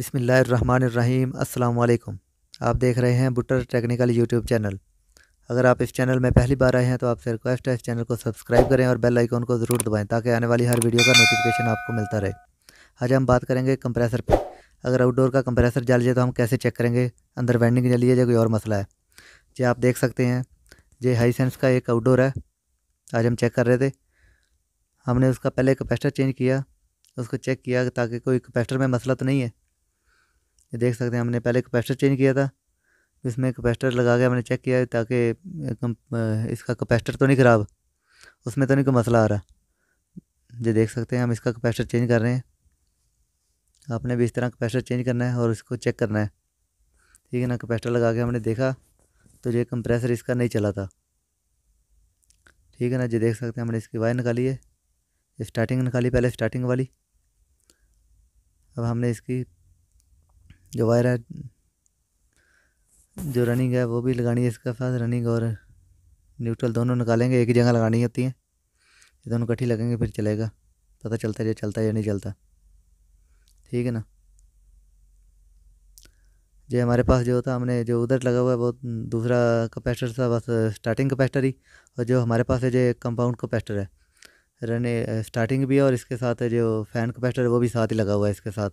बसमीम् अल्लाम आप देख रहे हैं बुटर टेक्निकल यूट्यूब चैनल अगर आप इस चैनल में पहली बार आए हैं तो आपसे रिक्वेस्ट है इस चैनल को सब्सक्राइब करें और बेल आइकॉन को ज़रूर दबाएं ताकि आने वाली हर वीडियो का नोटिफिकेशन आपको मिलता रहे आज हम बात करेंगे कंप्रेसर पर अगर आउटडोर का कंप्रेसर जल जाए तो हम कैसे चेक करेंगे अंदर वेंडिंग है या कोई और मसला है जी आप देख सकते हैं ये हाई सेंस का एक आउटडोर है आज हम चेक कर रहे थे हमने उसका पहले कैपेसिटर चेंज किया उसको चेक किया ताकि कोई कैपेसिटर में मसला तो नहीं है ये देख सकते हैं हमने पहले कैपेसिटर चेंज किया था इसमें कैपेसिटर लगा के हमने चेक किया ताकि इसका कैपेसिटर तो नहीं ख़राब उसमें तो नहीं कोई मसला आ रहा ये देख सकते हैं हम इसका कैपेसिटर चेंज कर रहे हैं आपने भी इस तरह कैपेसिटर चेंज करना है और इसको चेक करना है ठीक है ना कैपेसिटर लगा के हमने देखा तो ये कंप्रेसर इसका नहीं चला था ठीक है ना ये देख सकते हैं हमने इसकी वायर निकाली है स्टार्टिंग निकाली पहले स्टार्टिंग वाली अब हमने इसकी जो वायर है जो रनिंग है वो भी लगानी है इसके साथ रनिंग और न्यूट्रल दोनों निकालेंगे एक ही जगह लगानी होती है ये दोनों कट्ठी लगेंगे फिर चलेगा पता चलता है या चलता है या नहीं चलता ठीक है ना जो हमारे पास जो था हमने जो उधर लगा हुआ है वो दूसरा कैपेसिटर था बस स्टार्टिंग कैपेसिटर ही और जो हमारे पास है जो कंपाउंड कैपेसिटर है रने स्टार्टिंग भी है और इसके साथ है जो फ़ैन कैपेसिटर है वो भी साथ ही लगा हुआ है इसके साथ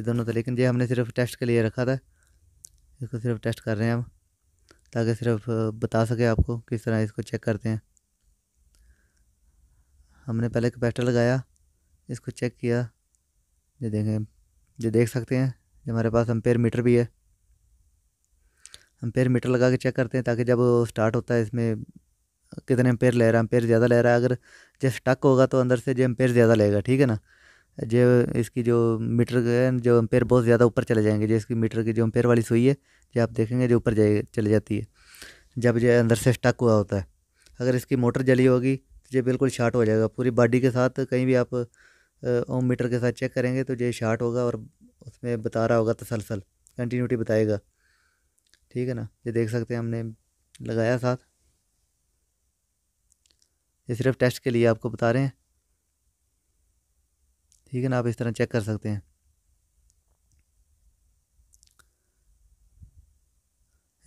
ये दोनों तो लेकिन ये हमने सिर्फ टेस्ट के लिए रखा था इसको सिर्फ टेस्ट कर रहे हैं हम ताकि सिर्फ बता सके आपको किस तरह इसको चेक करते हैं हमने पहले कैपेस्टर लगाया इसको चेक किया ये देखें जो देख सकते हैं हमारे पास हम मीटर भी है हम मीटर लगा के चेक करते हैं ताकि जब स्टार्ट होता है इसमें कितने पेयर ले रहा है पेयर ज़्यादा ले रहा है अगर जैसे टक होगा तो अंदर से जो अम्पेयर ज़्यादा लेगा ठीक है ना जो इसकी जो मीटर है जो एम्पेयर बहुत ज़्यादा ऊपर चले जाएंगे जो इसकी मीटर की जो एम्पेयर वाली सुई है जो आप देखेंगे जो ऊपर जाए चली जाती है जब जो अंदर से स्टक हुआ होता है अगर इसकी मोटर जली होगी तो ये बिल्कुल शार्ट हो जाएगा पूरी बॉडी के साथ कहीं भी आप ओम मीटर के साथ चेक करेंगे तो ये शार्ट होगा और उसमें बता रहा होगा तसलसल कंटिन्यूटी बताएगा ठीक है ना ये देख सकते हैं हमने लगाया साथ ये सिर्फ टेस्ट के लिए आपको बता रहे हैं ठीक है ना आप इस तरह चेक कर सकते हैं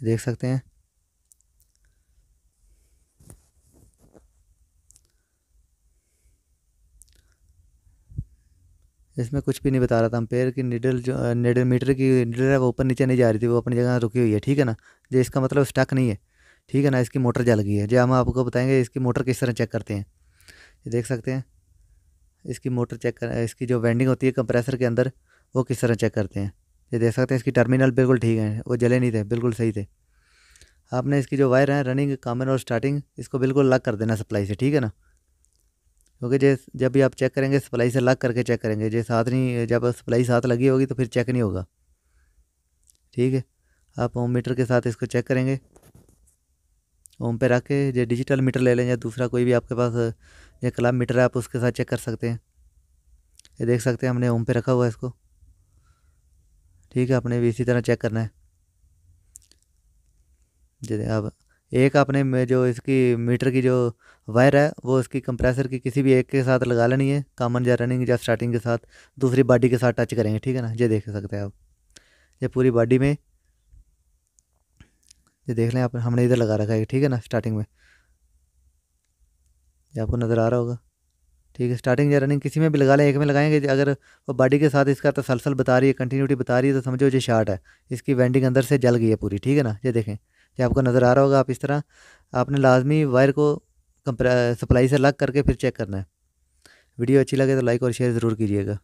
देख सकते हैं इसमें कुछ भी नहीं बता रहा था पेयर की निडल जो निडल मीटर की निडल है वो ऊपर नीचे नहीं जा रही थी वो अपनी जगह रुकी हुई है ठीक है ना जो इसका मतलब स्टक नहीं है ठीक है ना इसकी मोटर जल गई है जो हम आपको बताएंगे इसकी मोटर किस तरह चेक करते हैं ये देख सकते हैं इसकी मोटर चेक कर इसकी जो वेंडिंग होती है कंप्रेसर के अंदर वो किस तरह चेक करते हैं ये देख सकते हैं इसकी टर्मिनल बिल्कुल ठीक है वो जले नहीं थे बिल्कुल सही थे आपने इसकी जो वायर है रनिंग कामन और स्टार्टिंग इसको बिल्कुल लग कर देना सप्लाई से ठीक है ना क्योंकि जे जब भी आप चेक करेंगे सप्लाई से लग करके चेक करेंगे जे साथ नहीं जब सप्लाई साथ लगी होगी तो फिर चेक नहीं होगा ठीक है आप होम मीटर के साथ इसको चेक करेंगे होम पे रख के जो डिजिटल मीटर ले लें या दूसरा कोई भी आपके पास या क्लब मीटर आप उसके साथ चेक कर सकते हैं ये देख सकते हैं हमने ओम पे रखा हुआ है इसको ठीक है आपने भी इसी तरह चेक करना है जैसे अब एक आपने में जो इसकी मीटर की जो वायर है वो इसकी कंप्रेसर की किसी भी एक के साथ लगा लेनी है कामन या रनिंग या स्टार्टिंग के साथ दूसरी बॉडी के साथ टच करेंगे ठीक है ना ये देख सकते हैं आप ये पूरी बॉडी में ये देख लें आप हमने इधर लगा रखा है ठीक है ना स्टार्टिंग में ये आपको नज़र आ रहा होगा ठीक है स्टार्टिंग या रनिंग किसी में भी लगा लें एक में लगाएंगे अगर वो बॉडी के साथ इसका तसलसल बता रही है कंटिन्यूटी बता रही है तो समझो ये शार्ट है इसकी वेंडिंग अंदर से जल गई है पूरी ठीक है ना ये देखें ये आपको नज़र आ रहा होगा आप इस तरह आपने लाजमी वायर को सप्लाई से लग करके फिर चेक करना है वीडियो अच्छी लगे तो लाइक और शेयर ज़रूर कीजिएगा